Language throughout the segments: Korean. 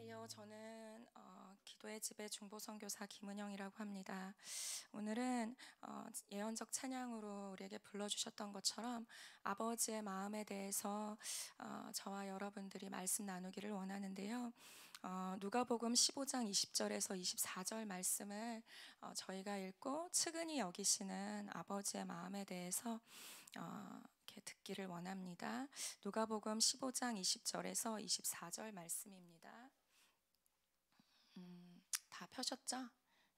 안녕하세요. 저는 어, 기도의 집의 중보선교사 김은영이라고 합니다. 오늘은 어, 예언적 찬양으로 우리에게 불러주셨던 것처럼 아버지의 마음에 대해서 어, 저와 여러분들이 말씀 나누기를 원하는데요. 어, 누가복음 15장 20절에서 24절 말씀을 어, 저희가 읽고 측은히 여기시는 아버지의 마음에 대해서 어, 듣기를 원합니다. 누가복음 15장 20절에서 24절 말씀입니다. 다 펴셨죠?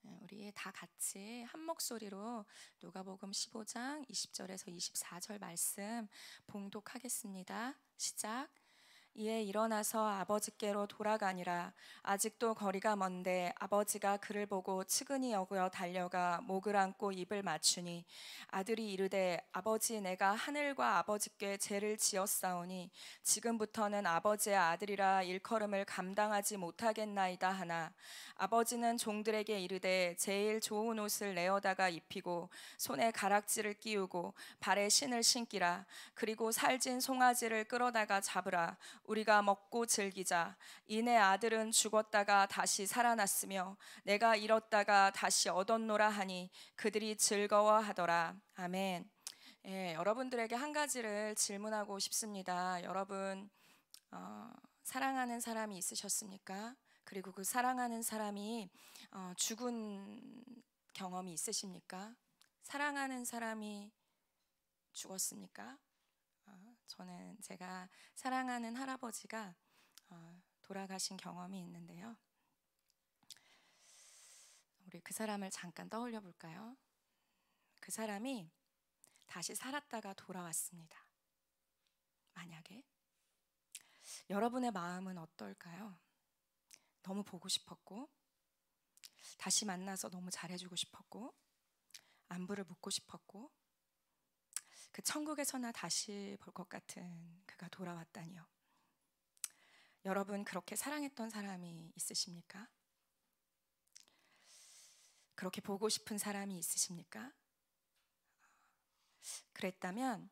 예, 우리 다 같이 한 목소리로 누가복음 15장 20절에서 24절 말씀 봉독하겠습니다. 시작. 이에 일어나서 아버지께로 돌아가니라 아직도 거리가 먼데 아버지가 그를 보고 측은히 여구여 달려가 목을 안고 입을 맞추니 아들이 이르되 아버지 내가 하늘과 아버지께 죄를 지었사오니 지금부터는 아버지의 아들이라 일컬음을 감당하지 못하겠나이다 하나 아버지는 종들에게 이르되 제일 좋은 옷을 내어다가 입히고 손에 가락지를 끼우고 발에 신을 신기라 그리고 살진 송아지를 끌어다가 잡으라 우리가 먹고 즐기자 이내 아들은 죽었다가 다시 살아났으며 내가 잃었다가 다시 얻었노라 하니 그들이 즐거워하더라 아멘. 예, 여러분들에게 한 가지를 질문하고 싶습니다. 여러분 어, 사랑하는 사람이 있으셨습니까? 그리고 그 사랑하는 사람이 어, 죽은 경험이 있으십니까? 사랑하는 사람이 죽었습니까? 저는 제가 사랑하는 할아버지가 어, 돌아가신 경험이 있는데요. 우리 그 사람을 잠깐 떠올려 볼까요? 그 사람이 다시 살았다가 돌아왔습니다. 만약에 여러분의 마음은 어떨까요? 너무 보고 싶었고 다시 만나서 너무 잘해주고 싶었고 안부를 묻고 싶었고 그 천국에서나 다시 볼 것 같은 그가 돌아왔다니요. 여러분 그렇게 사랑했던 사람이 있으십니까? 그렇게 보고 싶은 사람이 있으십니까? 그랬다면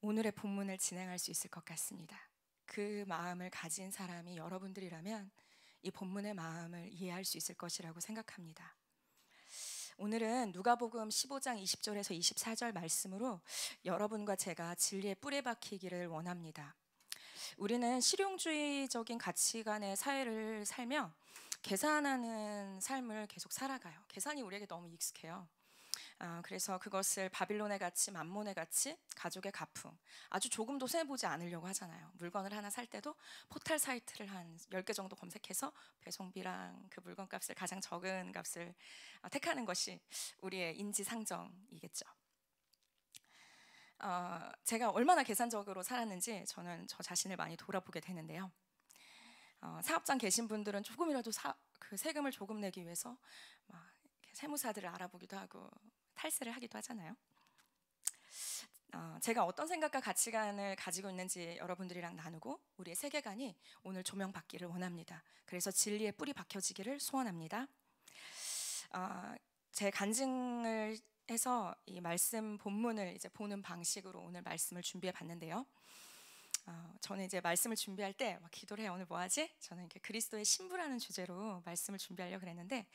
오늘의 본문을 진행할 수 있을 것 같습니다. 그 마음을 가진 사람이 여러분들이라면 이 본문의 마음을 이해할 수 있을 것이라고 생각합니다. 오늘은 누가복음 15장 20절에서 24절 말씀으로 여러분과 제가 진리의 뿌리 박히기를 원합니다. 우리는 실용주의적인 가치관의 사회를 살며 계산하는 삶을 계속 살아가요. 계산이 우리에게 너무 익숙해요. 아, 그래서 그것을 바빌론의 가치, 만몬의 가치, 가족의 가품 아주 조금도 세보지 않으려고 하잖아요. 물건을 하나 살 때도 포털 사이트를 한 10개 정도 검색해서 배송비랑 그 물건 값을 가장 적은 값을 어, 택하는 것이 우리의 인지상정이겠죠. 어, 제가 얼마나 계산적으로 살았는지 저는 저 자신을 많이 돌아보게 되는데요. 어, 사업장 계신 분들은 조금이라도 사, 그 세금을 조금 내기 위해서 막 세무사들을 알아보기도 하고 탈세를 하기도 하잖아요. 어, 제가 어떤 생각과 가치관을 가지고 있는지 여러분들이랑 나누고 우리의 세계관이 오늘 조명받기를 원합니다. 그래서 진리의 뿌리 박혀지기를 소원합니다. 어, 제 간증을 해서 이 말씀 본문을 이제 보는 방식으로 오늘 말씀을 준비해 봤는데요. 어, 저는 이제 말씀을 준비할 때 기도를 해 오늘 뭐 하지? 저는 이렇게 그리스도의 신부라는 주제로 말씀을 준비하려 그랬는데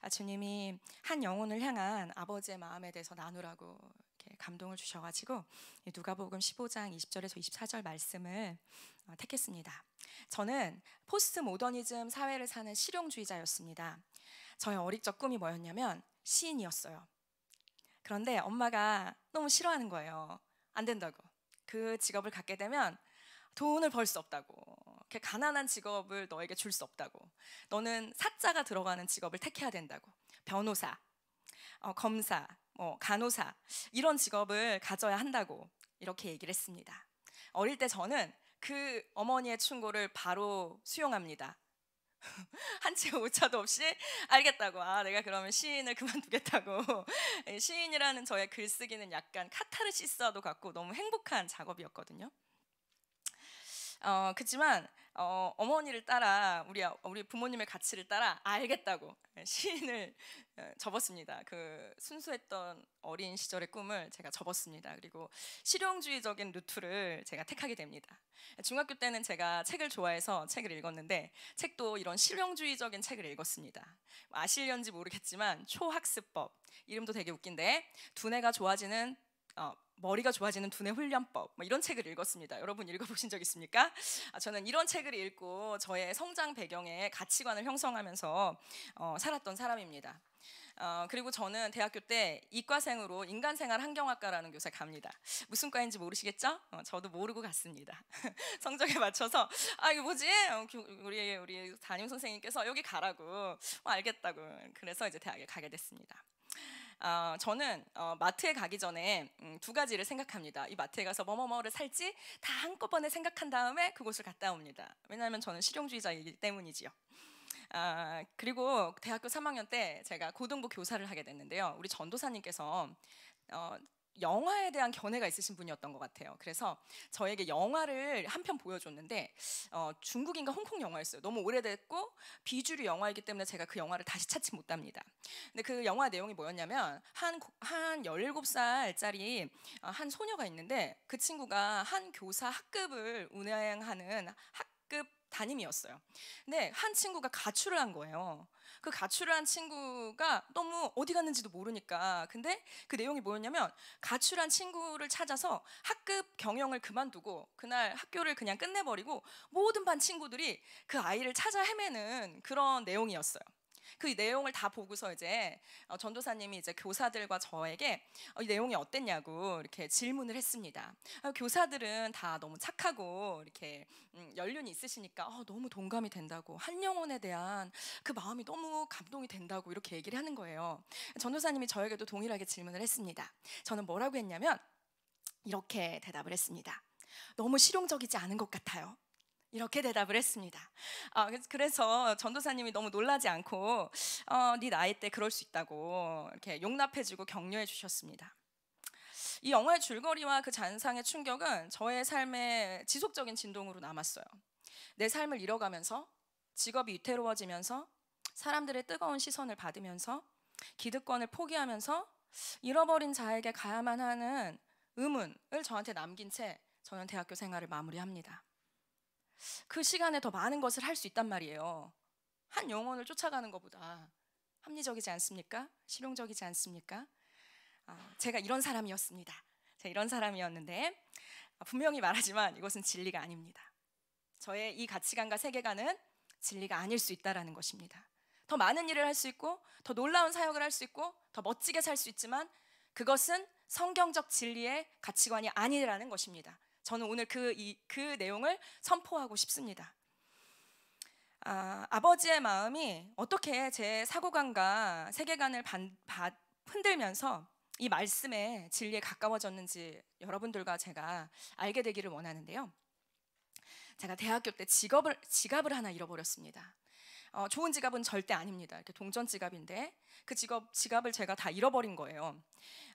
아, 주님이 한 영혼을 향한 아버지의 마음에 대해서 나누라고 이렇게 감동을 주셔가지고 누가복음 15장 20절에서 24절 말씀을 어, 택했습니다. 저는 포스트 모더니즘 사회를 사는 실용주의자였습니다. 저의 어릴 적 꿈이 뭐였냐면 시인이었어요. 그런데 엄마가 너무 싫어하는 거예요. 안 된다고. 그 직업을 갖게 되면 돈을 벌 수 없다고. 이렇게 가난한 직업을 너에게 줄 수 없다고. 너는 사자가 들어가는 직업을 택해야 된다고. 변호사, 어, 검사, 뭐 간호사 이런 직업을 가져야 한다고 이렇게 얘기를 했습니다. 어릴 때 저는 그 어머니의 충고를 바로 수용합니다. 한치 오차도 없이 알겠다고 아 내가 그러면 시인을 그만두겠다고 시인이라는 저의 글쓰기는 약간 카타르시스와도 같고 너무 행복한 작업이었거든요. 어, 그지만 어, 어머니를 따라 우리 우리 부모님의 가치를 따라 알겠다고 예, 시인을 어, 접었습니다. 그 순수했던 어린 시절의 꿈을 제가 접었습니다. 그리고 실용주의적인 루트를 제가 택하게 됩니다. 예, 중학교 때는 제가 책을 좋아해서 책을 읽었는데 책도 이런 실용주의적인 책을 읽었습니다. 아실련지 모르겠지만 초학습법 이름도 되게 웃긴데 두뇌가 좋아지는 어, 머리가 좋아지는 두뇌 훈련법 뭐 이런 책을 읽었습니다. 여러분 읽어보신 적 있습니까? 아, 저는 이런 책을 읽고 저의 성장 배경에 가치관을 형성하면서 어, 살았던 사람입니다. 어, 그리고 저는 대학교 때 이과생으로 인간생활 환경학과라는 교사 갑니다. 무슨 과인지 모르시겠죠? 어, 저도 모르고 갔습니다. 성적에 맞춰서 아이거 뭐지? 어, 우리 우리 담임 선생님께서 여기 가라고 뭐 알겠다고 그래서 이제 대학에 가게 됐습니다. 어, 저는 어, 마트에 가기 전에 음, 두 가지를 생각합니다. 이 마트에 가서 뭐뭐뭐를 살지 다 한꺼번에 생각한 다음에 그곳을 갔다 옵니다. 왜냐하면 저는 실용주의자이기 때문이지요. 아, 그리고 대학교 3학년 때 제가 고등부 교사를 하게 됐는데요. 우리 전도사님께서 어, 영화에 대한 견해가 있으신 분이었던 것 같아요. 그래서 저에게 영화를 한 편 보여줬는데 어, 중국인가 홍콩 영화였어요. 너무 오래됐고 비주류 영화이기 때문에 제가 그 영화를 다시 찾지 못합니다. 근데 그 영화 내용이 뭐였냐면 한, 한 17살짜리 어, 한 소녀가 있는데 그 친구가 한 교사 학급을 운영하는 학급 담임이었어요. 근데 한 친구가 가출을 한 거예요. 그가출한 친구가 너무 어디 갔는지도 모르니까 근데 그 내용이 뭐였냐면 가출한 친구를 찾아서 학급 경영을 그만두고 그날 학교를 그냥 끝내버리고 모든 반 친구들이 그 아이를 찾아 헤매는 그런 내용이었어요. 그 내용을 다 보고서 이제 어, 전도사님이 이제 교사들과 저에게 어, 이 내용이 어땠냐고 이렇게 질문을 했습니다. 어, 교사들은 다 너무 착하고 이렇게 음, 연륜이 있으시니까 너무 동감이 된다고 한 영혼에 대한 그 마음이 너무 감동이 된다고 이렇게 얘기를 하는 거예요. 전도사님이 저에게도 동일하게 질문을 했습니다. 저는 뭐라고 했냐면 이렇게 대답을 했습니다. 너무 실용적이지 않은 것 같아요. 이렇게 대답을 했습니다. 아, 그래서 전도사님이 너무 놀라지 않고 어, 네 나이 때 그럴 수 있다고 이렇게 용납해주고 격려해 주셨습니다. 이 영화의 줄거리와 그 잔상의 충격은 저의 삶에 지속적인 진동으로 남았어요. 내 삶을 잃어가면서 직업이 위태로워지면서 사람들의 뜨거운 시선을 받으면서 기득권을 포기하면서 잃어버린 자에게 가야만 하는 의문을 저한테 남긴 채 저는 대학교 생활을 마무리합니다. 그 시간에 더 많은 것을 할 수 있단 말이에요. 한 영혼을 쫓아가는 것보다 합리적이지 않습니까? 실용적이지 않습니까? 아, 제가 이런 사람이었습니다. 제가 이런 사람이었는데 아, 분명히 말하지만 이것은 진리가 아닙니다. 저의 이 가치관과 세계관은 진리가 아닐 수 있다라는 것입니다. 더 많은 일을 할 수 있고 더 놀라운 사역을 할 수 있고 더 멋지게 살 수 있지만 그것은 성경적 진리의 가치관이 아니라는 것입니다. 저는 오늘 그, 이, 그 내용을 선포하고 싶습니다. 아, 아버지의 마음이 어떻게 제 사고관과 세계관을 반, 반, 흔들면서 이 말씀의 진리에 가까워졌는지 여러분들과 제가 알게 되기를 원하는데요. 제가 대학교 때 직업을 지갑을 하나 잃어버렸습니다. 어, 좋은 지갑은 절대 아닙니다. 이렇게 동전 지갑인데 그 직업 지갑을 제가 다 잃어버린 거예요.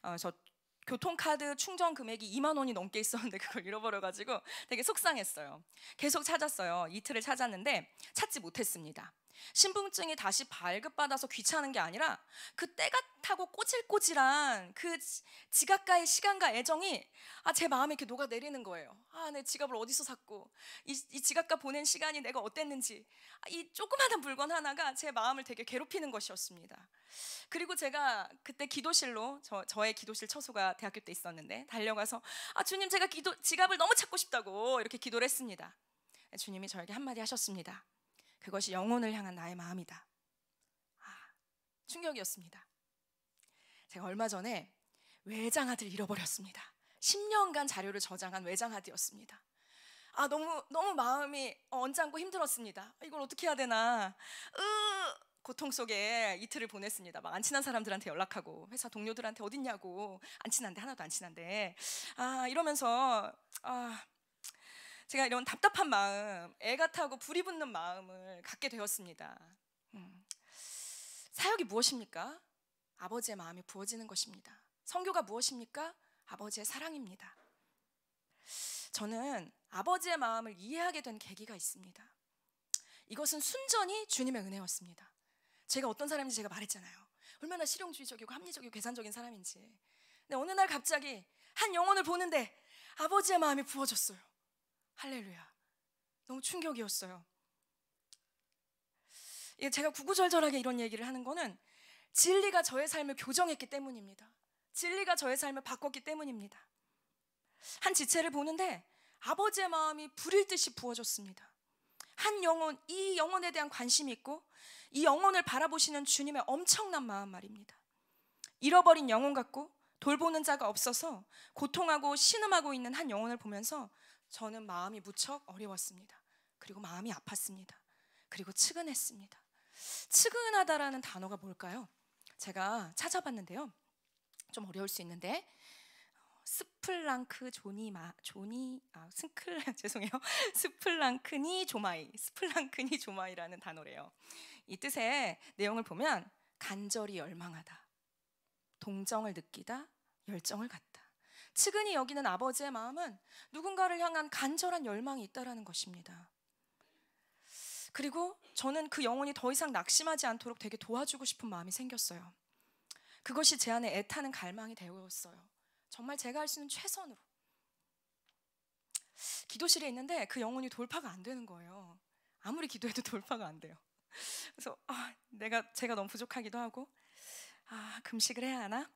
어, 저 교통카드 충전 금액이 2만 원이 넘게 있었는데 그걸 잃어버려가지고 되게 속상했어요. 계속 찾았어요. 이틀을 찾았는데 찾지 못했습니다. 신분증이 다시 발급받아서 귀찮은 게 아니라 그 때가 타고 꼬질꼬질한 그 지갑과의 시간과 애정이 아, 제 마음에 이렇게 녹아내리는 거예요. 아, 내 지갑을 어디서 샀고 이, 이 지갑과 보낸 시간이 내가 어땠는지 아, 이 조그마한 물건 하나가 제 마음을 되게 괴롭히는 것이었습니다. 그리고 제가 그때 기도실로 저, 저의 기도실 처소가 대학교 때 있었는데 달려가서 아, 주님 제가 기도, 지갑을 너무 찾고 싶다고 이렇게 기도를 했습니다. 주님이 저에게 한마디 하셨습니다. 그것이 영혼을 향한 나의 마음이다. 아, 충격이었습니다. 제가 얼마 전에 외장하드를 잃어버렸습니다. 10년간 자료를 저장한 외장하드였습니다. 아 너무 너무 마음이 언짢고 힘들었습니다. 이걸 어떻게 해야 되나? 으 고통 속에 이틀을 보냈습니다. 막 안 친한 사람들한테 연락하고 회사 동료들한테 어딨냐고 안 친한데 하나도 안 친한데 아 이러면서 아 제가 이런 답답한 마음, 애가 타고 불이 붙는 마음을 갖게 되었습니다. 음. 사역이 무엇입니까? 아버지의 마음이 부어지는 것입니다. 성교가 무엇입니까? 아버지의 사랑입니다. 저는 아버지의 마음을 이해하게 된 계기가 있습니다. 이것은 순전히 주님의 은혜였습니다. 제가 어떤 사람인지 제가 말했잖아요. 얼마나 실용주의적이고 합리적이고 계산적인 사람인지. 근데 어느 날 갑자기 한 영혼을 보는데 아버지의 마음이 부어졌어요. 할렐루야. 너무 충격이었어요. 제가 구구절절하게 이런 얘기를 하는 거는 진리가 저의 삶을 교정했기 때문입니다. 진리가 저의 삶을 바꿨기 때문입니다. 한 지체를 보는데 아버지의 마음이 불일 듯이 부어졌습니다. 한 영혼, 이 영혼에 대한 관심이 있고 이 영혼을 바라보시는 주님의 엄청난 마음 말입니다. 잃어버린 영혼 같고 돌보는 자가 없어서 고통하고 신음하고 있는 한 영혼을 보면서 저는 마음이 무척 어려웠습니다. 그리고 마음이 아팠습니다. 그리고 측은했습니다. 측은하다라는 단어가 뭘까요? 제가 찾아봤는데요. 좀 어려울 수 있는데 어, 스플랑크 조니 마 조니 아 스클 죄송해요 스플랑크니 조마이 스플랑크니 조마이라는 단어래요. 이 뜻의 내용을 보면 간절히 열망하다, 동정을 느끼다, 열정을 갖다. 측은히 여기는 아버지의 마음은 누군가를 향한 간절한 열망이 있다라는 것입니다. 그리고 저는 그 영혼이 더 이상 낙심하지 않도록 되게 도와주고 싶은 마음이 생겼어요. 그것이 제 안에 애타는 갈망이 되었어요. 정말 제가 할 수 있는 최선으로. 기도실에 있는데 그 영혼이 돌파가 안 되는 거예요. 아무리 기도해도 돌파가 안 돼요. 그래서 아, 내가 제가 너무 부족하기도 하고 아, 금식을 해야 하나?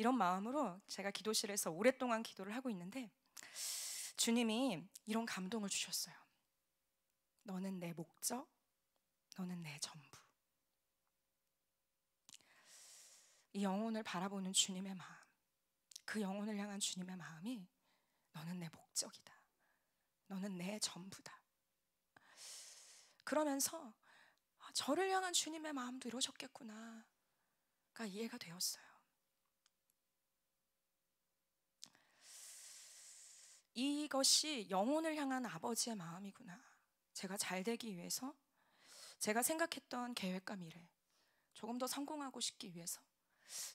이런 마음으로 제가 기도실에서 오랫동안 기도를 하고 있는데 주님이 이런 감동을 주셨어요. 너는 내 목적, 너는 내 전부. 이 영혼을 바라보는 주님의 마음, 그 영혼을 향한 주님의 마음이 너는 내 목적이다. 너는 내 전부다. 그러면서 아, 저를 향한 주님의 마음도 이루어겠구나가 이해가 되었어요. 이것이 영혼을 향한 아버지의 마음이구나. 제가 잘 되기 위해서 제가 생각했던 계획과 미래 조금 더 성공하고 싶기 위해서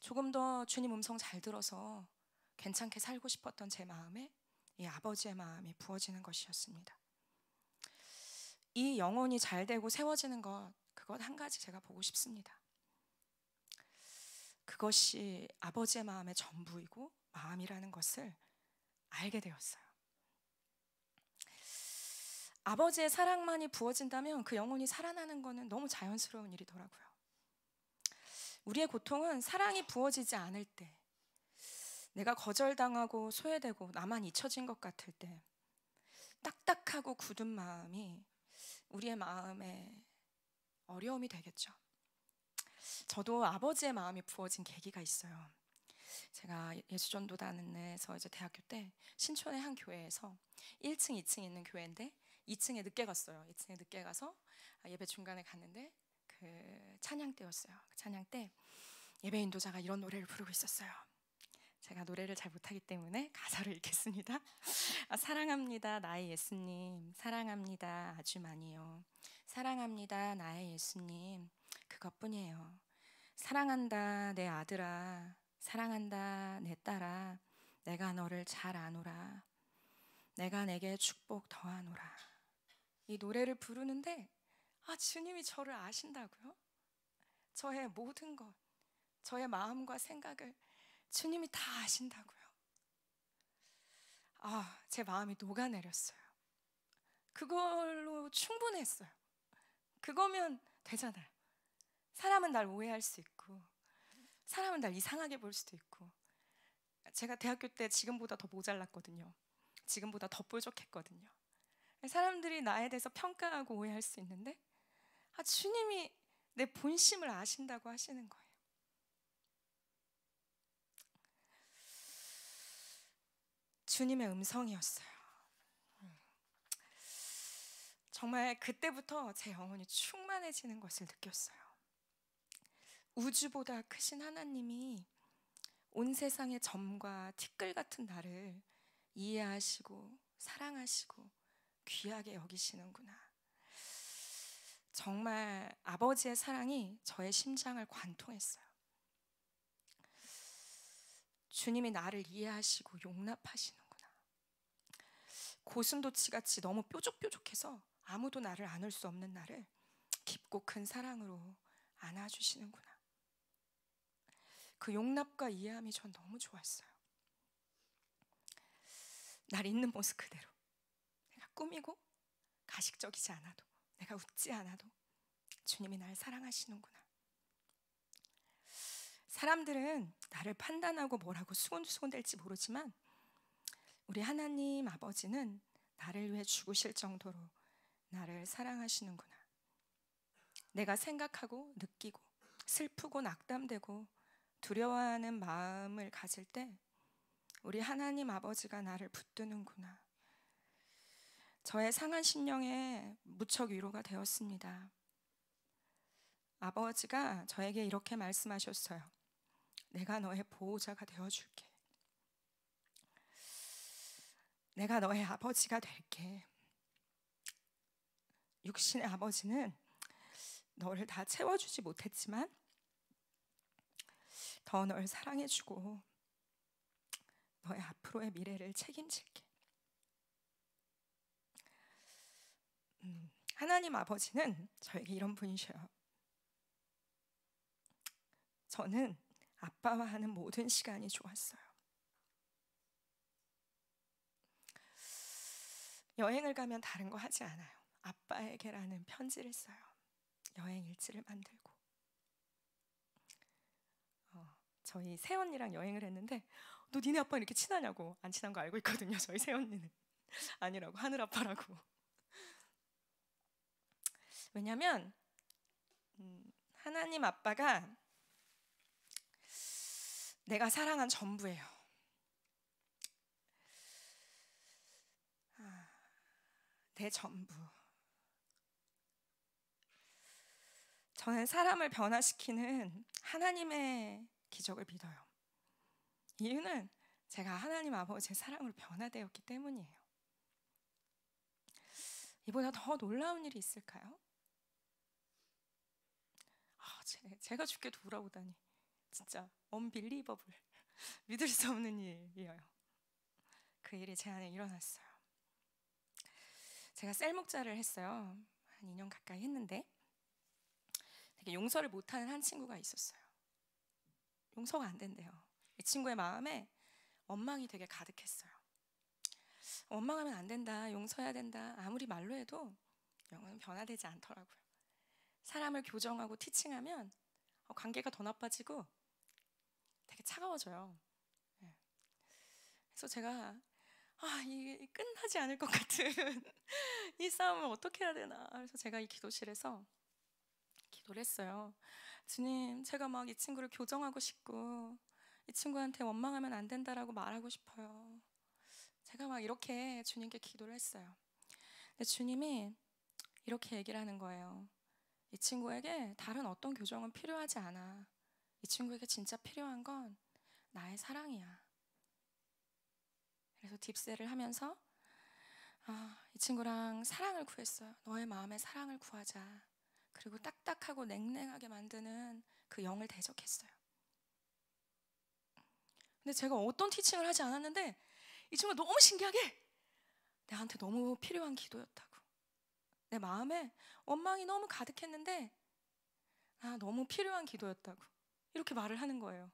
조금 더 주님 음성 잘 들어서 괜찮게 살고 싶었던 제 마음에 이 아버지의 마음이 부어지는 것이었습니다. 이 영혼이 잘 되고 세워지는 것 그것 한 가지 제가 보고 싶습니다. 그것이 아버지의 마음의 전부이고 마음이라는 것을 알게 되었어요. 아버지의 사랑만이 부어진다면 그 영혼이 살아나는 것은 너무 자연스러운 일이더라고요. 우리의 고통은 사랑이 부어지지 않을 때, 내가 거절당하고 소외되고 나만 잊혀진 것 같을 때, 딱딱하고 굳은 마음이 우리의 마음에 어려움이 되겠죠. 저도 아버지의 마음이 부어진 계기가 있어요. 제가 예수전도단에서 이제 대학교 때 신촌의 한 교회에서 1층, 2층 있는 교회인데 2층에 늦게 갔어요. 2층에 늦게 가서 아, 예배 중간에 갔는데 그 찬양 때였어요. 그 찬양 때 예배 인도자가 이런 노래를 부르고 있었어요. 제가 노래를 잘 못하기 때문에 가사를 읽겠습니다. 아, 사랑합니다, 나의 예수님. 사랑합니다, 아주 많이요. 사랑합니다, 나의 예수님. 그것뿐이에요. 사랑한다, 내 아들아. 사랑한다, 내 딸아. 내가 너를 잘 아노라. 내가 내게 축복 더하노라. 이 노래를 부르는데 아 주님이 저를 아신다고요? 저의 모든 것, 저의 마음과 생각을 주님이 다 아신다고요. 아, 제 마음이 녹아내렸어요. 그걸로 충분했어요. 그거면 되잖아요. 사람은 날 오해할 수 있고, 사람은 날 이상하게 볼 수도 있고. 제가 대학교 때 지금보다 더 모자랐거든요. 지금보다 더 뿔족했거든요. 사람들이 나에 대해서 평가하고 오해할 수 있는데 아, 주님이 내 본심을 아신다고 하시는 거예요. 주님의 음성이었어요. 정말 그때부터 제 영혼이 충만해지는 것을 느꼈어요. 우주보다 크신 하나님이 온 세상의 점과 티끌 같은 나를 이해하시고 사랑하시고 귀하게 여기시는구나. 정말 아버지의 사랑이 저의 심장을 관통했어요. 주님이 나를 이해하시고 용납하시는구나. 고슴도치같이 너무 뾰족뾰족해서 아무도 나를 안을 수 없는 나를 깊고 큰 사랑으로 안아주시는구나. 그 용납과 이해함이 전 너무 좋았어요. 날 있는 모습 그대로. 꾸미고 가식적이지 않아도 내가 웃지 않아도 주님이 날 사랑하시는구나. 사람들은 나를 판단하고 뭐라고 수군수군 될지 모르지만 우리 하나님 아버지는 나를 위해 죽으실 정도로 나를 사랑하시는구나. 내가 생각하고 느끼고 슬프고 낙담되고 두려워하는 마음을 가질 때 우리 하나님 아버지가 나를 붙드는구나. 저의 상한 심령에 무척 위로가 되었습니다. 아버지가 저에게 이렇게 말씀하셨어요. 내가 너의 보호자가 되어줄게. 내가 너의 아버지가 될게. 육신의 아버지는 너를 다 채워주지 못했지만 더 널 사랑해주고 너의 앞으로의 미래를 책임질게. 음, 하나님 아버지는 저에게 이런 분이셔요. 저는 아빠와 하는 모든 시간이 좋았어요. 여행을 가면 다른 거 하지 않아요. 아빠에게라는 편지를 써요. 여행 일지를 만들고. 어, 저희 새언니랑 여행을 했는데 너 니네 아빠 이렇게 친하냐고 안 친한 거 알고 있거든요. 저희 새언니는 아니라고 하늘 아빠라고. 왜냐하면 음, 하나님 아빠가 내가 사랑한 전부예요. 아, 내 전부. 저는 사람을 변화시키는 하나님의 기적을 믿어요. 이유는 제가 하나님 아버지의 사랑으로 변화되었기 때문이에요. 이보다 더 놀라운 일이 있을까요? 제, 제가 죽게 돌아오다니 진짜 언빌리버블 믿을 수 없는 일이에요. 그 일이 제 안에 일어났어요. 제가 셀 목자를 했어요. 한 2년 가까이 했는데 되게 용서를 못하는 한 친구가 있었어요. 용서가 안 된대요. 이 친구의 마음에 원망이 되게 가득했어요. 원망하면 안 된다, 용서해야 된다. 아무리 말로 해도 영혼은 변화되지 않더라고요. 사람을 교정하고 티칭하면 어, 관계가 더 나빠지고 되게 차가워져요. 예. 그래서 제가 아, 이게 끝나지 않을 것 같은 이 싸움을 어떻게 해야 되나. 그래서 제가 이 기도실에서 기도를 했어요. 주님, 제가 막 이 친구를 교정하고 싶고 이 친구한테 원망하면 안 된다라고 말하고 싶어요. 제가 막 이렇게 주님께 기도를 했어요. 근데 주님이 이렇게 얘기를 하는 거예요. 이 친구에게 다른 어떤 교정은 필요하지 않아. 이 친구에게 진짜 필요한 건 나의 사랑이야. 그래서 딥셀을 하면서 아, 이 친구랑 사랑을 구했어요. 너의 마음에 사랑을 구하자. 그리고 딱딱하고 냉랭하게 만드는 그 영을 대적했어요. 근데 제가 어떤 티칭을 하지 않았는데 이 친구가 너무 신기하게 나한테 너무 필요한 기도였다. 내 마음에 원망이 너무 가득했는데 아, 너무 필요한 기도였다고. 이렇게 말을 하는 거예요.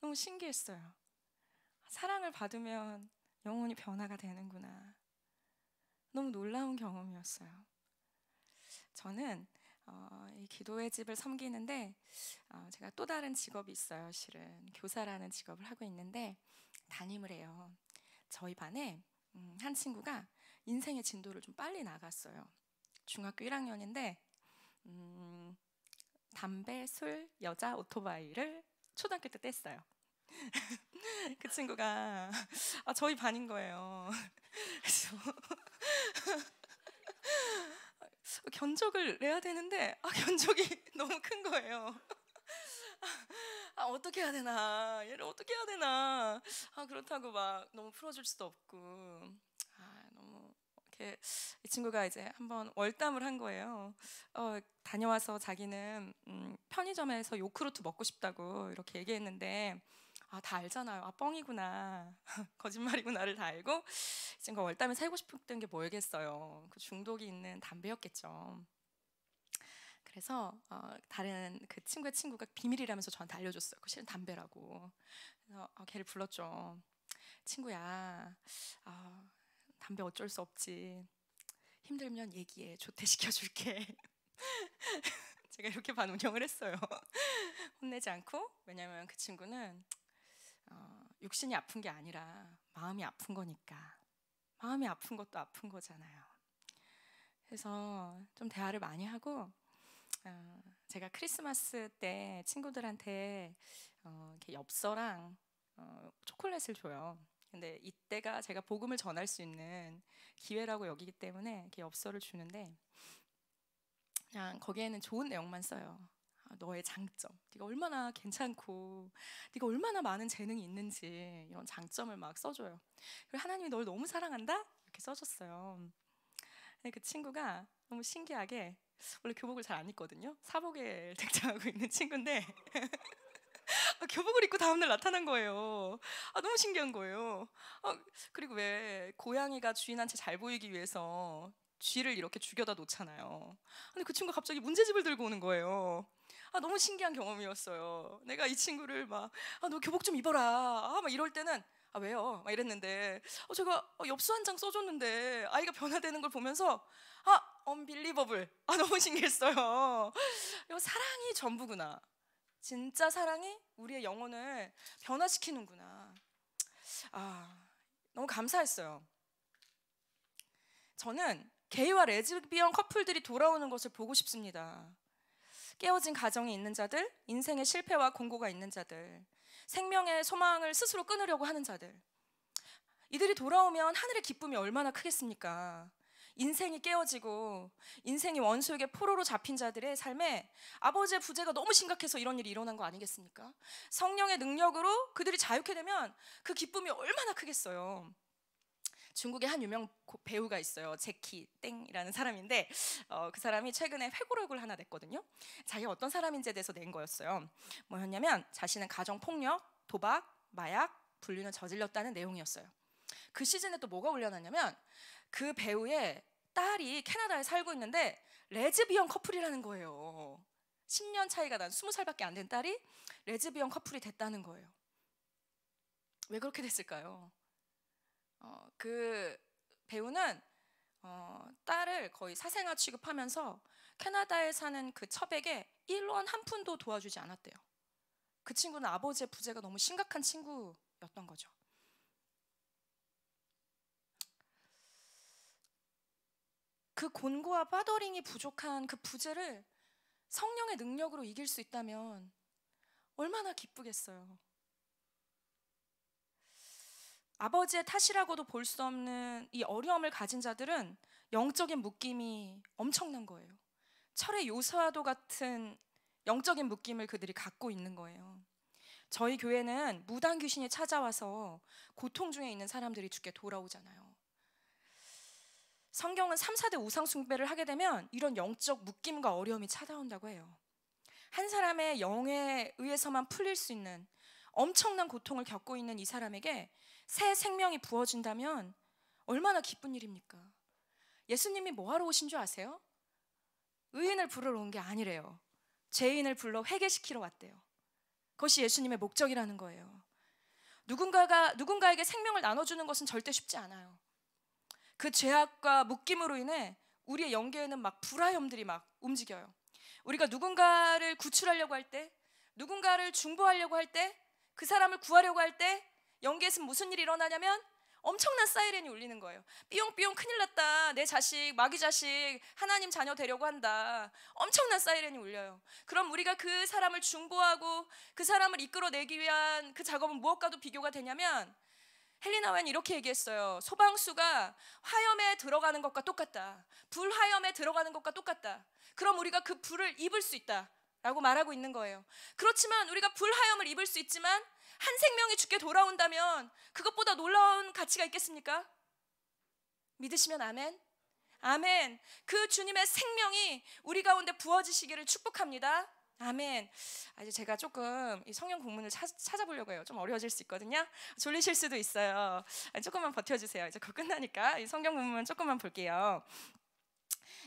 너무 신기했어요. 사랑을 받으면 영혼이 변화가 되는구나. 너무 놀라운 경험이었어요. 저는 어, 이 기도의 집을 섬기는데 어, 제가 또 다른 직업이 있어요. 실은 교사라는 직업을 하고 있는데 담임을 해요. 저희 반에 음, 한 친구가 인생의 진도를 좀 빨리 나갔어요. 중학교 1학년인데 음, 담배, 술, 여자, 오토바이를 초등학교 때 뗐어요. 그 친구가 아, 저희 반인 거예요. 그래서 견적을 내야 되는데 아, 견적이 너무 큰 거예요. 아, 어떻게 해야 되나 얘를 어떻게 해야 되나 아 그렇다고 막 너무 풀어줄 수도 없고 이 친구가 이제 한번 월담을 한 거예요. 어, 다녀와서 자기는 음, 편의점에서 요크루트 먹고 싶다고 이렇게 얘기했는데 아, 다 알잖아요. 아, 뻥이구나. 거짓말이구나를 다 알고 이 친구가 월담에 살고 싶었던 게 뭐겠어요. 였그 중독이 있는 담배였겠죠. 그래서 어, 다른 그 친구의 친구가 비밀이라면서 저한테 알려줬어요. 그 실은 담배라고. 그래서 어, 걔를 불렀죠. 친구야, 어, 담배 어쩔 수 없지. 힘들면 얘기해. 조퇴시켜 줄게. 제가 이렇게 반 운영을 했어요. 혼내지 않고 왜냐면그 친구는 어, 육신이 아픈 게 아니라 마음이 아픈 거니까 마음이 아픈 것도 아픈 거잖아요. 그래서 좀 대화를 많이 하고 어, 제가 크리스마스 때 친구들한테 어, 이렇게 엽서랑 어, 초콜릿을 줘요. 근데 이때가 제가 복음을 전할 수 있는 기회라고 여기기 때문에 이렇게 엽서를 주는데 그냥 거기에는 좋은 내용만 써요. 아, 너의 장점, 네가 얼마나 괜찮고, 네가 얼마나 많은 재능이 있는지 이런 장점을 막 써줘요. 그리고 하나님이 널 너무 사랑한다 이렇게 써줬어요. 그 친구가 너무 신기하게 원래 교복을 잘 안 입거든요. 사복에 등장하고 있는 친구인데 아, 교복을 입고 다음날 나타난 거예요. 아, 너무 신기한 거예요. 아, 그리고 왜 고양이가 주인한테 잘 보이기 위해서 쥐를 이렇게 죽여다 놓잖아요. 근데 그 친구가 갑자기 문제집을 들고 오는 거예요. 아, 너무 신기한 경험이었어요. 내가 이 친구를 막, 아, 너 교복 좀 입어라. 아, 막 이럴 때는, 아, 왜요? 막 이랬는데, 어, 제가 어, 엽서 한 장 써줬는데, 아이가 변화되는 걸 보면서, 아, 언빌리버블. 아, 너무 신기했어요. 이거 사랑이 전부구나. 진짜 사랑이 우리의 영혼을 변화시키는구나. 아, 너무 감사했어요. 저는 게이와 레즈비언 커플들이 돌아오는 것을 보고 싶습니다. 깨어진 가정이 있는 자들, 인생의 실패와 공고가 있는 자들, 생명의 소망을 스스로 끊으려고 하는 자들. 이들이 돌아오면 하늘의 기쁨이 얼마나 크겠습니까? 인생이 깨어지고 인생이 원수에게 포로로 잡힌 자들의 삶에 아버지의 부재가 너무 심각해서 이런 일이 일어난 거 아니겠습니까? 성령의 능력으로 그들이 자유케 되면 그 기쁨이 얼마나 크겠어요. 중국의 한 유명 배우가 있어요. 제키 땡이라는 사람인데 어, 그 사람이 최근에 회고록을 하나 냈거든요. 자기가 어떤 사람인지에 대해서 낸 거였어요. 뭐였냐면 자신은 가정 폭력, 도박, 마약, 불륜을 저질렀다는 내용이었어요. 그 시즌에 또 뭐가 올려놨냐면 그 배우의 딸이 캐나다에 살고 있는데 레즈비언 커플이라는 거예요. 10년 차이가 난 20살밖에 안 된 딸이 레즈비언 커플이 됐다는 거예요. 왜 그렇게 됐을까요? 어, 그 배우는 어, 딸을 거의 사생아 취급하면서 캐나다에 사는 그첩에 1원 한 푼도 도와주지 않았대요. 그 친구는 아버지의 부재가 너무 심각한 친구였던 거죠. 그 곤고와 파더링이 부족한 그 부재를 성령의 능력으로 이길 수 있다면 얼마나 기쁘겠어요. 아버지의 탓이라고도 볼 수 없는 이 어려움을 가진 자들은 영적인 묶임이 엄청난 거예요. 철의 요사도 같은 영적인 묶임을 그들이 갖고 있는 거예요. 저희 교회는 무당 귀신이 찾아와서 고통 중에 있는 사람들이 주께 돌아오잖아요. 성경은 3, 4대 우상 숭배를 하게 되면 이런 영적 묶임과 어려움이 찾아온다고 해요. 한 사람의 영에 의해서만 풀릴 수 있는 엄청난 고통을 겪고 있는 이 사람에게 새 생명이 부어진다면 얼마나 기쁜 일입니까? 예수님이 뭐하러 오신 줄 아세요? 의인을 부르러 온 게 아니래요. 죄인을 불러 회개시키러 왔대요. 그것이 예수님의 목적이라는 거예요. 누군가가 누군가에게 생명을 나눠주는 것은 절대 쉽지 않아요. 그 죄악과 묶임으로 인해 우리의 영계에는 막 불화염들이 막 움직여요. 우리가 누군가를 구출하려고 할 때, 누군가를 중보하려고 할 때, 그 사람을 구하려고 할 때, 영계에서 무슨 일이 일어나냐면 엄청난 사이렌이 울리는 거예요. 삐용삐용 큰일 났다. 내 자식, 마귀 자식, 하나님 자녀 되려고 한다. 엄청난 사이렌이 울려요. 그럼 우리가 그 사람을 중보하고 그 사람을 이끌어내기 위한 그 작업은 무엇과도 비교가 되냐면 헬리나 웬 이렇게 얘기했어요. 소방수가 화염에 들어가는 것과 똑같다. 불화염에 들어가는 것과 똑같다. 그럼 우리가 그 불을 입을 수 있다. 라고 말하고 있는 거예요. 그렇지만 우리가 불화염을 입을 수 있지만 한 생명이 죽게 돌아온다면 그것보다 놀라운 가치가 있겠습니까? 믿으시면 아멘. 아멘. 그 주님의 생명이 우리 가운데 부어지시기를 축복합니다. 아멘. 아주 제가 조금 이성경 공문을 찾, 찾아보려고 해요. 좀 어려워질 수 있거든요. 졸리실 수도 있어요. 조금만 버텨주세요. 이제 그거 끝나니까 이 성경 공문 조금만 볼게요.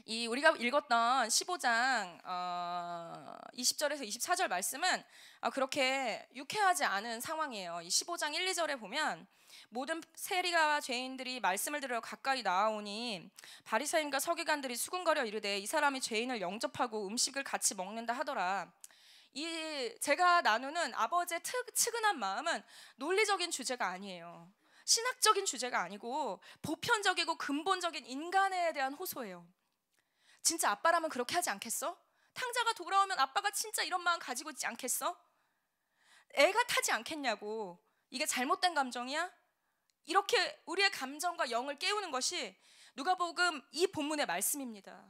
이 우리가 읽었던 15장 어, 20절에서 24절 말씀은 아, 그렇게 유쾌하지 않은 상황이에요. 이 15장 1, 2절에 보면 모든 세리가 죄인들이 말씀을 들으러 가까이 나아오니 바리새인과 서기관들이 수군거려 이르되 이 사람이 죄인을 영접하고 음식을 같이 먹는다 하더라. 이 제가 나누는 아버지의 특, 측은한 마음은 논리적인 주제가 아니에요. 신학적인 주제가 아니고 보편적이고 근본적인 인간에 대한 호소예요. 진짜 아빠라면 그렇게 하지 않겠어? 탕자가 돌아오면 아빠가 진짜 이런 마음 가지고 있지 않겠어? 애가 타지 않겠냐고. 이게 잘못된 감정이야? 이렇게 우리의 감정과 영을 깨우는 것이 누가복음 이 본문의 말씀입니다.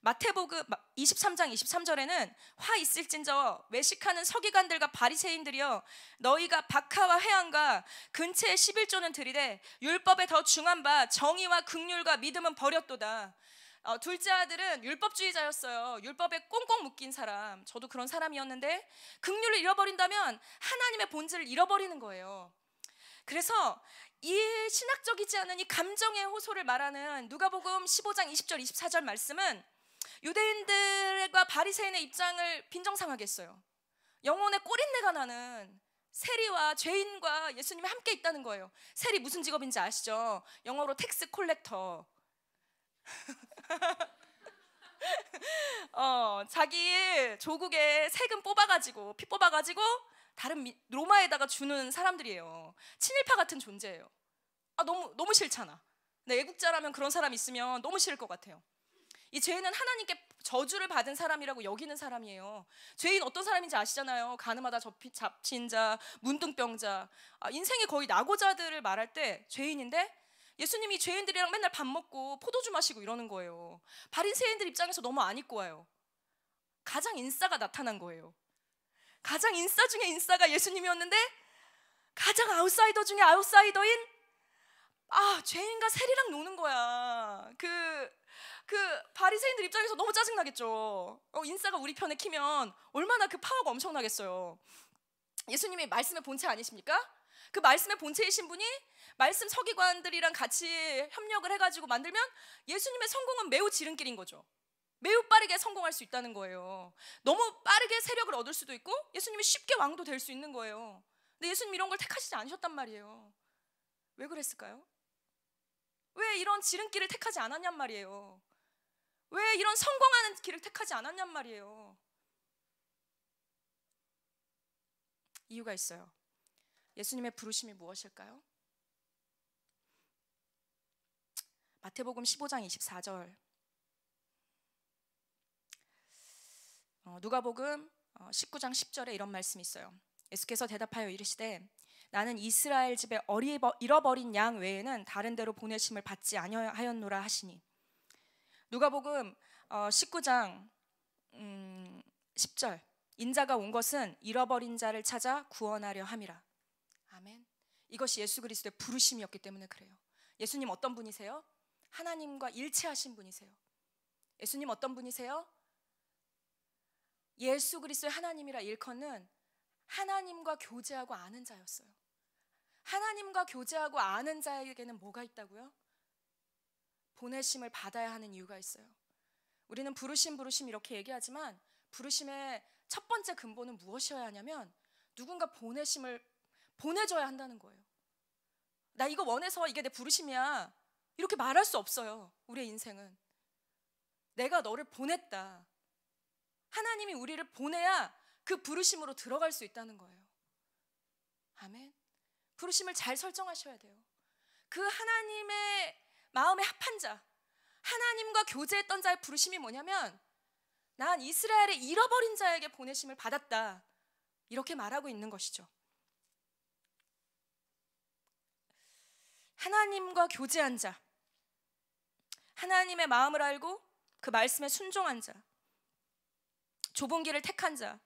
마태복음 23장 23절에는 화 있을진저 외식하는 서기관들과 바리새인들이여 너희가 박하와 회양과 근처의 11조는 들이되 율법에 더 중한 바 정의와 극률과 믿음은 버렸도다. 어, 둘째 아들은 율법주의자였어요. 율법에 꽁꽁 묶인 사람. 저도 그런 사람이었는데 극률을 잃어버린다면 하나님의 본질을 잃어버리는 거예요. 그래서 이 신학적이지 않은 이 감정의 호소를 말하는 누가복음 15장 20절 24절 말씀은 유대인들과 바리새인의 입장을 빈정상하게 했어요. 영혼의 꼬린내가 나는 세리와 죄인과 예수님이 함께 있다는 거예요. 세리 무슨 직업인지 아시죠? 영어로 텍스 콜렉터. 어, 자기 조국에 세금 뽑아가지고 피 뽑아가지고 다른 미, 로마에다가 주는 사람들이에요. 친일파 같은 존재예요. 아 너무 너무 싫잖아. 내 애국자라면 그런 사람 있으면 너무 싫을 것 같아요. 이 죄인은 하나님께 저주를 받은 사람이라고 여기는 사람이에요. 죄인 어떤 사람인지 아시잖아요. 가늠하다 접히, 잡힌 자, 문둥병자. 아, 인생의 거의 낙오자들을 말할 때 죄인인데 예수님이 죄인들이랑 맨날 밥 먹고 포도주 마시고 이러는 거예요. 바린세인들 입장에서 너무 안 입고 와요. 가장 인싸가 나타난 거예요. 가장 인싸 중에 인싸가 예수님이었는데 가장 아웃사이더 중에 아웃사이더인 아 죄인과 세리랑 노는 거야. 그그 그 바리새인들 입장에서 너무 짜증 나겠죠. 어, 인싸가 우리 편에 키면 얼마나 그 파워가 엄청나겠어요. 예수님이 말씀의 본체 아니십니까? 그 말씀의 본체이신 분이 말씀 서기관들이랑 같이 협력을 해가지고 만들면 예수님의 성공은 매우 지름길인 거죠. 매우 빠르게 성공할 수 있다는 거예요. 너무 빠르게 세력을 얻을 수도 있고 예수님이 쉽게 왕도 될 수 있는 거예요. 근데 예수님 이런 걸 택하시지 않으셨단 말이에요. 왜 그랬을까요? 왜 이런 지름길을 택하지 않았냔 말이에요. 왜 이런 성공하는 길을 택하지 않았냔 말이에요. 이유가 있어요. 예수님의 부르심이 무엇일까요? 마태복음 15장 24절 어, 누가복음 19장 어, 10절에 이런 말씀이 있어요. 예수께서 대답하여 이르시되 나는 이스라엘 집에 잃어버린 양 외에는 다른 데로 보내심을 받지 아니하였노라 하시니 누가복음 19장 어, 10절 음, 인자가 온 것은 잃어버린 자를 찾아 구원하려 함이라 아멘 이것이 예수 그리스도의 부르심이었기 때문에 그래요 예수님 어떤 분이세요? 하나님과 일체하신 분이세요 예수님 어떤 분이세요? 예수 그리스도의 하나님이라 일컫는 하나님과 교제하고 아는 자였어요. 하나님과 교제하고 아는 자에게는 뭐가 있다고요? 보내심을 받아야 하는 이유가 있어요. 우리는 부르심 부르심 이렇게 얘기하지만 부르심의 첫 번째 근본은 무엇이어야 하냐면 누군가 보내심을 보내줘야 한다는 거예요. 나 이거 원해서 이게 내 부르심이야. 이렇게 말할 수 없어요. 우리의 인생은 내가 너를 보냈다. 하나님이 우리를 보내야 그 부르심으로 들어갈 수 있다는 거예요. 아멘. 부르심을 잘 설정하셔야 돼요. 그 하나님의 마음에 합한 자, 하나님과 교제했던 자의 부르심이 뭐냐면 난 이스라엘의 잃어버린 자에게 보내심을 받았다. 이렇게 말하고 있는 것이죠. 하나님과 교제한 자, 하나님의 마음을 알고 그 말씀에 순종한 자, 좁은 길을 택한 자,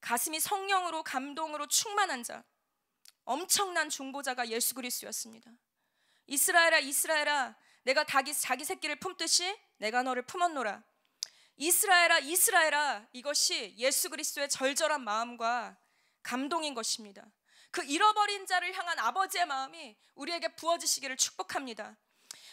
가슴이 성령으로 감동으로 충만한 자, 엄청난 중보자가 예수 그리스도였습니다. 이스라엘아 이스라엘아 내가 자기, 자기 새끼를 품듯이 내가 너를 품었노라. 이스라엘아 이스라엘아 이것이 예수 그리스도의 절절한 마음과 감동인 것입니다. 그 잃어버린 자를 향한 아버지의 마음이 우리에게 부어지시기를 축복합니다.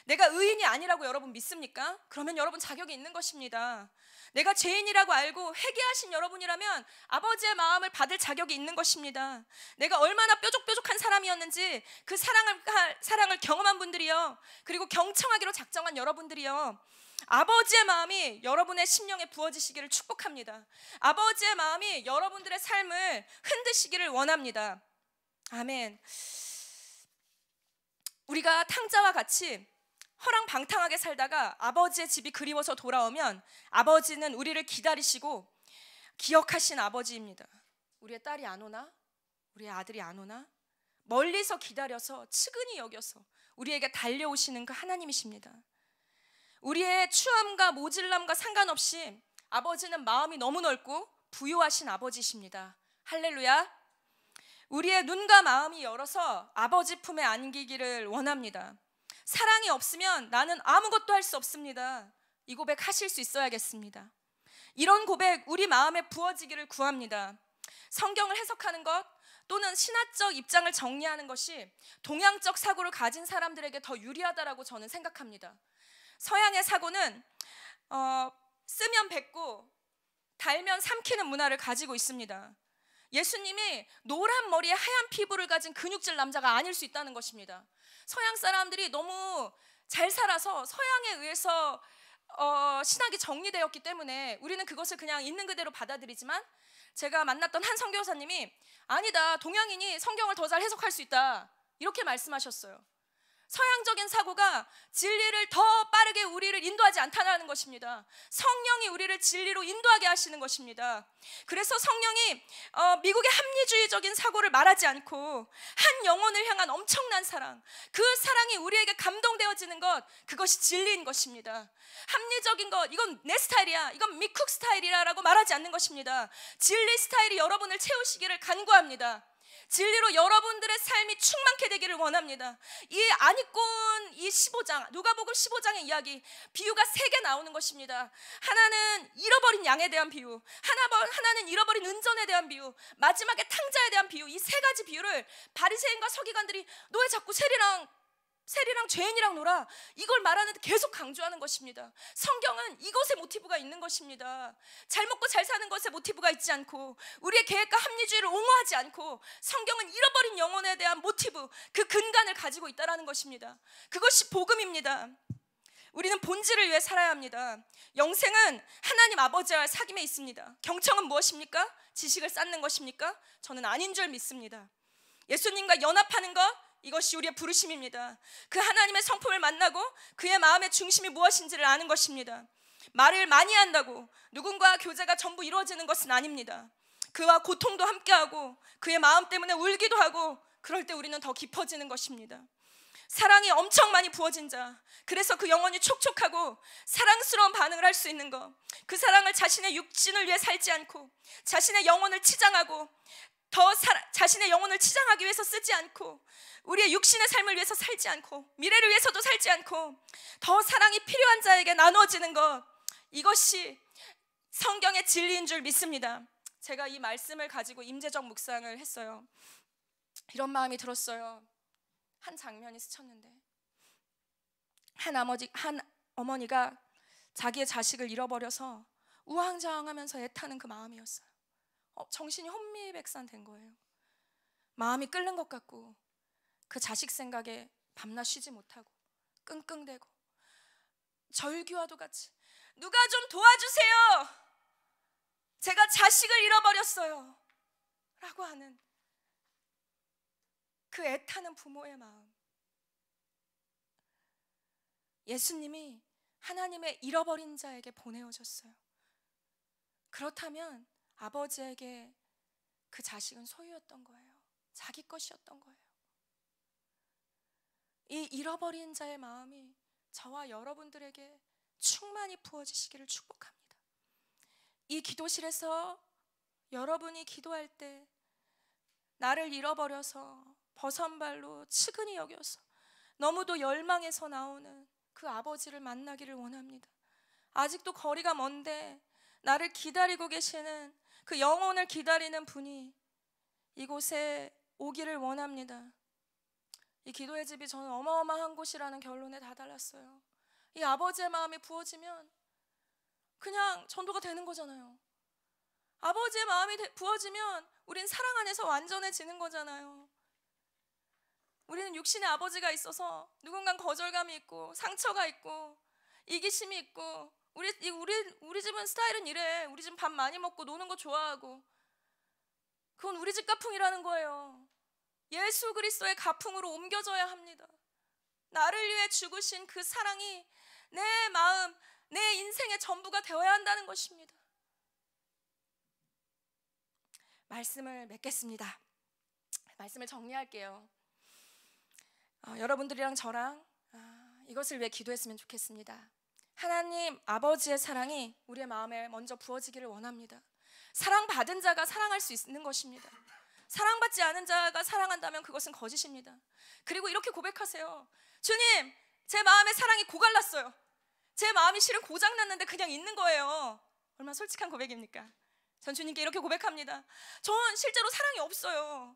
내가 의인이 아니라고 여러분 믿습니까? 그러면 여러분 자격이 있는 것입니다. 내가 죄인이라고 알고 회개하신 여러분이라면 아버지의 마음을 받을 자격이 있는 것입니다. 내가 얼마나 뾰족뾰족한 사람이었는지 그 사랑을, 사랑을 경험한 분들이요. 그리고 경청하기로 작정한 여러분들이요. 아버지의 마음이 여러분의 심령에 부어지시기를 축복합니다. 아버지의 마음이 여러분들의 삶을 흔드시기를 원합니다. 아멘. 우리가 탕자와 같이 허랑방탕하게 살다가 아버지의 집이 그리워서 돌아오면 아버지는 우리를 기다리시고 기억하신 아버지입니다. 우리의 딸이 안 오나? 우리의 아들이 안 오나? 멀리서 기다려서 측은히 여겨서 우리에게 달려오시는 그 하나님이십니다. 우리의 추함과 모질람과 상관없이 아버지는 마음이 너무 넓고 부유하신 아버지십니다. 할렐루야. 우리의 눈과 마음이 열어서 아버지 품에 안기기를 원합니다. 사랑이 없으면 나는 아무것도 할 수 없습니다. 이 고백 하실 수 있어야겠습니다. 이런 고백 우리 마음에 부어지기를 구합니다. 성경을 해석하는 것 또는 신화적 입장을 정리하는 것이 동양적 사고를 가진 사람들에게 더 유리하다라고 저는 생각합니다. 서양의 사고는 어, 쓰면 뱉고 달면 삼키는 문화를 가지고 있습니다. 예수님이 노란 머리에 하얀 피부를 가진 근육질 남자가 아닐 수 있다는 것입니다. 서양 사람들이 너무 잘 살아서 서양에 의해서 어, 신학이 정리되었기 때문에 우리는 그것을 그냥 있는 그대로 받아들이지만 제가 만났던 한성교사님이 아니다 동양인이 성경을 더 잘 해석할 수 있다 이렇게 말씀하셨어요. 서양적인 사고가 진리를 더 빠르게 우리를 인도하지 않다는 것입니다. 성령이 우리를 진리로 인도하게 하시는 것입니다. 그래서 성령이 어, 미국의 합리주의적인 사고를 말하지 않고 한 영혼을 향한 엄청난 사랑, 그 사랑이 우리에게 감동되어지는 것, 그것이 진리인 것입니다. 합리적인 것, 이건 내 스타일이야, 이건 미쿡 스타일이라라고 말하지 않는 것입니다. 진리 스타일이 여러분을 채우시기를 간구합니다. 진리로 여러분들의 삶이 충만케 되기를 원합니다. 이 안익곤 이 15장 누가복음 15장의 이야기 비유가 세 개 나오는 것입니다. 하나는 잃어버린 양에 대한 비유, 하나 하나는 잃어버린 은전에 대한 비유, 마지막에 탕자에 대한 비유 이 세 가지 비유를 바리새인과 서기관들이 너 왜 자꾸 세리랑 세리랑 죄인이랑 놀아. 이걸 말하는데 계속 강조하는 것입니다. 성경은 이것에 모티브가 있는 것입니다. 잘 먹고 잘 사는 것에 모티브가 있지 않고 우리의 계획과 합리주의를 옹호하지 않고 성경은 잃어버린 영혼에 대한 모티브, 그 근간을 가지고 있다라는 것입니다. 그것이 복음입니다. 우리는 본질을 위해 살아야 합니다. 영생은 하나님 아버지와 사귐에 있습니다. 경청은 무엇입니까? 지식을 쌓는 것입니까? 저는 아닌 줄 믿습니다. 예수님과 연합하는 것, 이것이 우리의 부르심입니다. 그 하나님의 성품을 만나고 그의 마음의 중심이 무엇인지를 아는 것입니다. 말을 많이 한다고 누군가와 교제가 전부 이루어지는 것은 아닙니다. 그와 고통도 함께하고 그의 마음 때문에 울기도 하고 그럴 때 우리는 더 깊어지는 것입니다. 사랑이 엄청 많이 부어진 자. 그래서 그 영혼이 촉촉하고 사랑스러운 반응을 할 수 있는 것. 그 사랑을 자신의 육신을 위해 살지 않고 자신의 영혼을 치장하고 더 사, 자신의 영혼을 치장하기 위해서 쓰지 않고 우리의 육신의 삶을 위해서 살지 않고 미래를 위해서도 살지 않고 더 사랑이 필요한 자에게 나누어지는 것 이것이 성경의 진리인 줄 믿습니다. 제가 이 말씀을 가지고 임재적 묵상을 했어요. 이런 마음이 들었어요. 한 장면이 스쳤는데 한 아버지 한 어머니가 자기의 자식을 잃어버려서 우왕좌왕하면서 애타는 그 마음이었어요. 어, 정신이 혼미백산 된 거예요. 마음이 끓는 것 같고 그 자식 생각에 밤낮 쉬지 못하고 끙끙대고 절규와도 같이 누가 좀 도와주세요. 제가 자식을 잃어버렸어요. 라고 하는 그 애타는 부모의 마음. 예수님이 하나님의 잃어버린 자에게 보내어졌어요. 그렇다면 아버지에게 그 자식은 소유였던 거예요. 자기 것이었던 거예요. 이 잃어버린 자의 마음이 저와 여러분들에게 충만히 부어지시기를 축복합니다. 이 기도실에서 여러분이 기도할 때 나를 잃어버려서 버선발로 측은히 여겨서 너무도 열망에서 나오는 그 아버지를 만나기를 원합니다. 아직도 거리가 먼데 나를 기다리고 계시는 그 영혼을 기다리는 분이 이곳에 오기를 원합니다. 이 기도의 집이 저는 어마어마한 곳이라는 결론에 다달랐어요. 이 아버지의 마음이 부어지면 그냥 전도가 되는 거잖아요. 아버지의 마음이 부어지면 우린 사랑 안에서 완전해지는 거잖아요. 우리는 육신의 아버지가 있어서 누군가 거절감이 있고 상처가 있고 이기심이 있고 우리 우리 우리 집은 스타일은 이래. 우리 집 밥 많이 먹고 노는 거 좋아하고. 그건 우리 집 가풍이라는 거예요. 예수 그리스도의 가풍으로 옮겨져야 합니다. 나를 위해 죽으신 그 사랑이 내 마음, 내 인생의 전부가 되어야 한다는 것입니다. 말씀을 맺겠습니다. 말씀을 정리할게요. 어, 여러분들이랑 저랑 아, 이것을 위해 기도했으면 좋겠습니다. 하나님 아버지의 사랑이 우리의 마음에 먼저 부어지기를 원합니다. 사랑받은 자가 사랑할 수 있는 것입니다. 사랑받지 않은 자가 사랑한다면 그것은 거짓입니다. 그리고 이렇게 고백하세요. 주님, 제 마음에 사랑이 고갈랐어요제 마음이 실은 고장났는데 그냥 있는 거예요. 얼마나 솔직한 고백입니까? 전 주님께 이렇게 고백합니다. 전 실제로 사랑이 없어요.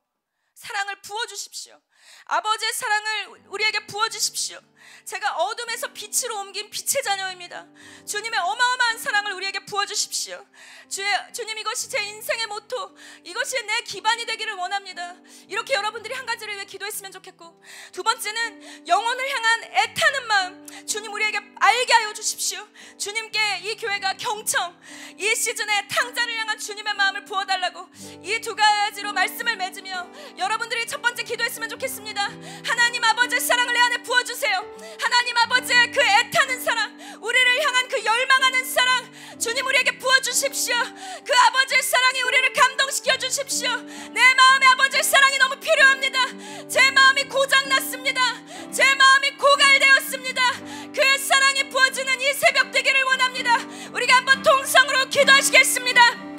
사랑을 부어주십시오. 아버지의 사랑을 우리에게 부어주십시오. 제가 어둠에서 빛으로 옮긴 빛의 자녀입니다. 주님의 어마어마한 사랑을 우리에게 부어주십시오. 주의, 주님 이것이 제 인생의 모토, 이것이 내 기반이 되기를 원합니다. 이렇게 여러분들이 한 가지를 위해 기도했으면 좋겠고, 두 번째는 영혼을 향한 애타는 마음, 주님 우리에게 알게 하여 주십시오. 주님께 이 교회가 경청, 이 시즌에 탕자를 향한 주님의 마음을 부어달라고 이 두 가지로 말씀을 맺으며 여러분들이 첫 번째 기도했으면 좋겠습니다. 하나님 아버지의 사랑을 내 안에 부어주세요. 하나님 아버지의 그 애타는 사랑, 우리를 향한 그 열망하는 사랑, 주님 우리에게 부어주십시오. 그 아버지의 사랑이 우리를 감동시켜 주십시오. 내 마음에 아버지의 사랑이 너무 필요합니다. 제 마음이 고장났습니다. 제 마음이 고갈되었습니다. 그의 사랑이 부어지는 이 새벽 되기를 원합니다. 우리가 한번 통성으로 기도하시겠습니다.